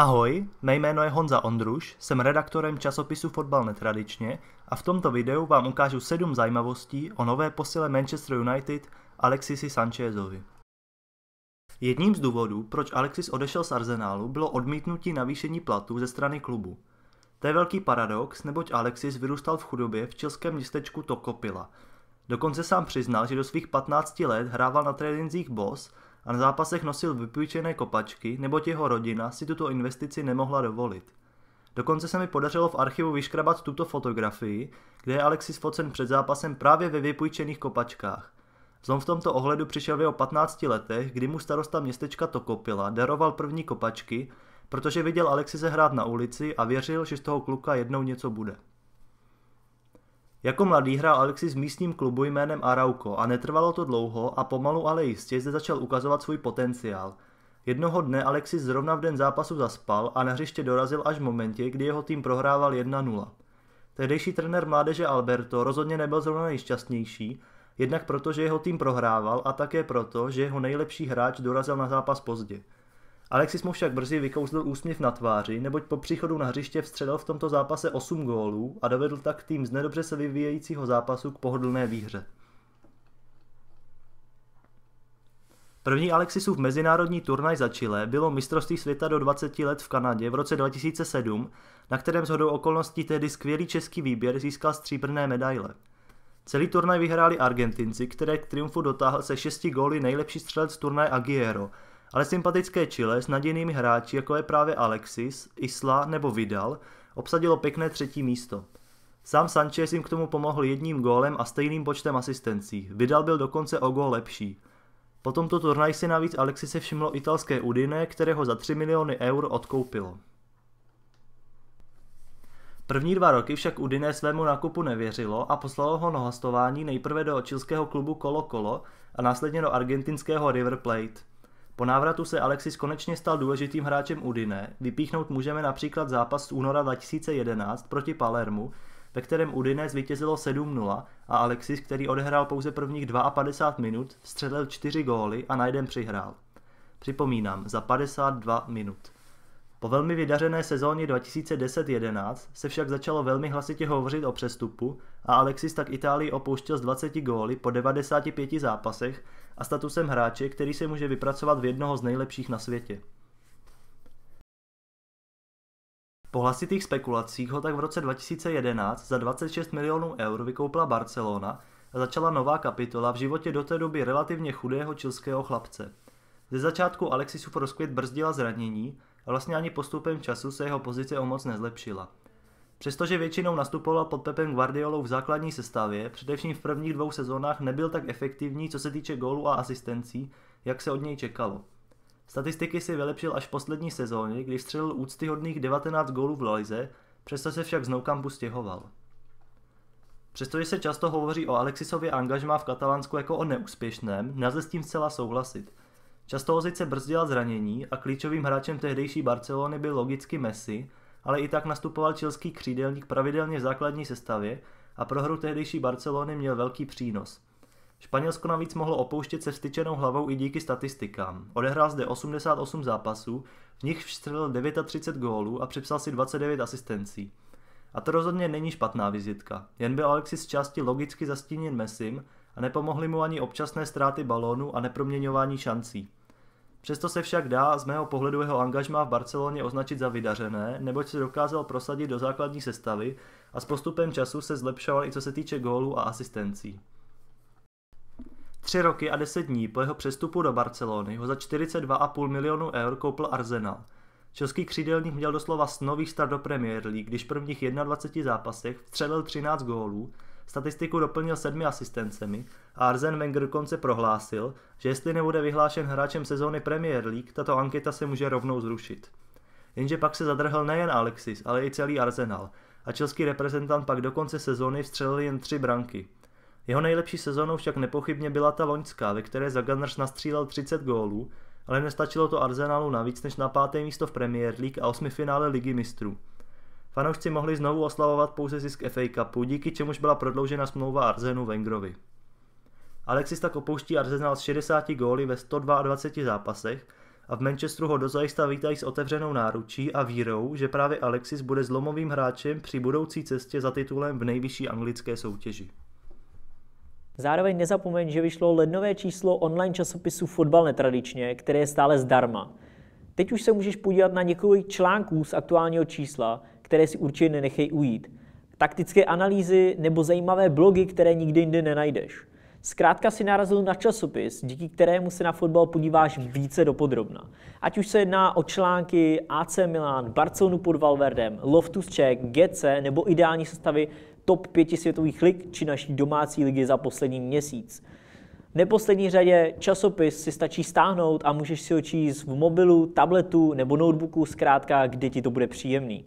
Ahoj, mé jméno je Honza Ondruš, jsem redaktorem časopisu Fotbal netradičně a v tomto videu vám ukážu sedm zajímavostí o nové posile Manchester United Alexisi Sanchezovi. Jedním z důvodů, proč Alexis odešel z Arsenálu, bylo odmítnutí navýšení platů ze strany klubu. To je velký paradox, neboť Alexis vyrůstal v chudobě v českém městečku Tokopila. Dokonce sám přiznal, že do svých 15 let hrával na trénincích Boss a na zápasech nosil vypůjčené kopačky, neboť jeho rodina si tuto investici nemohla dovolit. Dokonce se mi podařilo v archivu vyškrabat tuto fotografii, kde je Alexis focen před zápasem právě ve vypůjčených kopačkách. Zlom v tomto ohledu přišel v jeho 15 letech, kdy mu starosta městečka Tokopila daroval první kopačky, protože viděl Alexise hrát na ulici a věřil, že z toho kluka jednou něco bude. Jako mladý hrál Alexis v místním klubu jménem Arauco a netrvalo to dlouho a pomalu ale jistě zde začal ukazovat svůj potenciál. Jednoho dne Alexis zrovna v den zápasu zaspal a na hřiště dorazil až v momentě, kdy jeho tým prohrával 1-0. Tehdejší trenér mládeže Alberto rozhodně nebyl zrovna nejšťastnější, jednak proto, že jeho tým prohrával a také proto, že jeho nejlepší hráč dorazil na zápas pozdě. Alexis mu však brzy vykouzl úsměv na tváři, neboť po příchodu na hřiště vstřelil v tomto zápase 8 gólů a dovedl tak tým z nedobře se vyvíjejícího zápasu k pohodlné výhře. První Alexisův mezinárodní turnaj za Chile bylo mistrovství světa do 20 let v Kanadě v roce 2007, na kterém shodou okolností tehdy skvělý český výběr získal stříbrné medaile. Celý turnaj vyhráli Argentinci, které k triumfu dotáhl se šesti góly nejlepší střelec turnaje Aguero – ale sympatické Chile s nadějnými hráči, jako je právě Alexis, Isla nebo Vidal, obsadilo pěkné třetí místo. Sám Sanchez jim k tomu pomohl jedním gólem a stejným počtem asistencí. Vidal byl dokonce o gól lepší. Po tomto turnaji si navíc Alexis se všimlo italské Udine, kterého za 3 miliony eur odkoupilo. První dva roky však Udine svému nákupu nevěřilo a poslalo ho na hostování nejprve do čilského klubu Colo Colo a následně do argentinského River Plate. Po návratu se Alexis konečně stal důležitým hráčem Udine, vypíchnout můžeme například zápas z února 2011 proti Palermu, ve kterém Udine zvítězilo 7-0 a Alexis, který odehrál pouze prvních 52 minut, vstřelil 4 góly a na jeden přihrál. Připomínám, za 52 minut. Po velmi vydařené sezóně 2010-11 se však začalo velmi hlasitě hovořit o přestupu a Alexis tak Itálii opouštěl z 20 góly po 95 zápasech a statusem hráče, který se může vypracovat v jednoho z nejlepších na světě. Po hlasitých spekulacích ho tak v roce 2011 za 26 milionů eur vykoupila Barcelona a začala nová kapitola v životě do té doby relativně chudého čilského chlapce – ze začátku Alexisu Proskvět brzdila zranění a vlastně ani postupem času se jeho pozice o moc nezlepšila. Přestože většinou nastupoval pod Pepem Guardiolou v základní sestavě, především v prvních dvou sezónách nebyl tak efektivní, co se týče gólu a asistencí, jak se od něj čekalo. Statistiky si vylepšil až v poslední sezóně, kdy střelil úctyhodných 19 gólů v Lalize, přesto se však z Noukampu stěhoval. Přestože se často hovoří o Alexisově angažmá v Katalánsku jako o neúspěšném, nelze s tím zcela souhlasit – Často ho sice brzdila zranění a klíčovým hráčem tehdejší Barcelony byl logicky Messi, ale i tak nastupoval čilský křídelník pravidelně v základní sestavě a pro hru tehdejší Barcelony měl velký přínos. Španělsko navíc mohlo opouštět se vstyčenou hlavou i díky statistikám. Odehrál zde 88 zápasů, v nich vstřelil 39 gólů a připsal si 29 asistencí. A to rozhodně není špatná vizitka. Jen byl Alexis části logicky zastíněn Messim a nepomohly mu ani občasné ztráty balónu a neproměňování šancí. Přesto se však dá z mého pohledu jeho angažmá v Barceloně označit za vydařené, neboť se dokázal prosadit do základní sestavy a s postupem času se zlepšoval i co se týče gólů a asistencí. Tři roky a deset dní po jeho přestupu do Barcelony ho za 42,5 milionů eur koupil Arsenal. Český křídelník měl doslova snový start do Premier League, když v prvních 21 zápasech vstřelil 13 gólů Statistiku doplnil sedmi asistencemi a Arzen Wenger dokonce prohlásil, že jestli nebude vyhlášen hráčem sezóny Premier League, tato anketa se může rovnou zrušit. Jenže pak se zadrhl nejen Alexis, ale i celý Arsenal a český reprezentant pak do konce sezóny vstřelil jen tři branky. Jeho nejlepší sezónou však nepochybně byla ta loňská, ve které za Gunners nastřílel 30 gólů, ale nestačilo to Arsenalu navíc než na páté místo v Premier League a osmi finále Ligy mistrů. Fanoušci mohli znovu oslavovat pouze zisk FA Cupu, díky čemuž byla prodloužena smlouva Arzenu Wengerovi. Alexis tak opouští Arsenal s 60 góly ve 122 zápasech a v Manchesteru ho dozajista vítají s otevřenou náručí a vírou, že právě Alexis bude zlomovým hráčem při budoucí cestě za titulem v nejvyšší anglické soutěži. Zároveň nezapomeň, že vyšlo lednové číslo online časopisu Fotbal netradičně, které je stále zdarma. Teď už se můžeš podívat na několik článků z aktuálního čísla, které si určitě nenechej ujít. Taktické analýzy nebo zajímavé blogy, které nikdy jinde nenajdeš. Zkrátka si narazil na časopis, díky kterému se na fotbal podíváš více dopodrobna. Ať už se jedná o články AC Milan, Barcelonu pod Valverdem, Loftus Czech, GC nebo ideální sestavy top 5 světových lig či naší domácí ligy za poslední měsíc. V neposlední řadě časopis si stačí stáhnout a můžeš si ho číst v mobilu, tabletu nebo notebooku, zkrátka, kde ti to bude příjemný.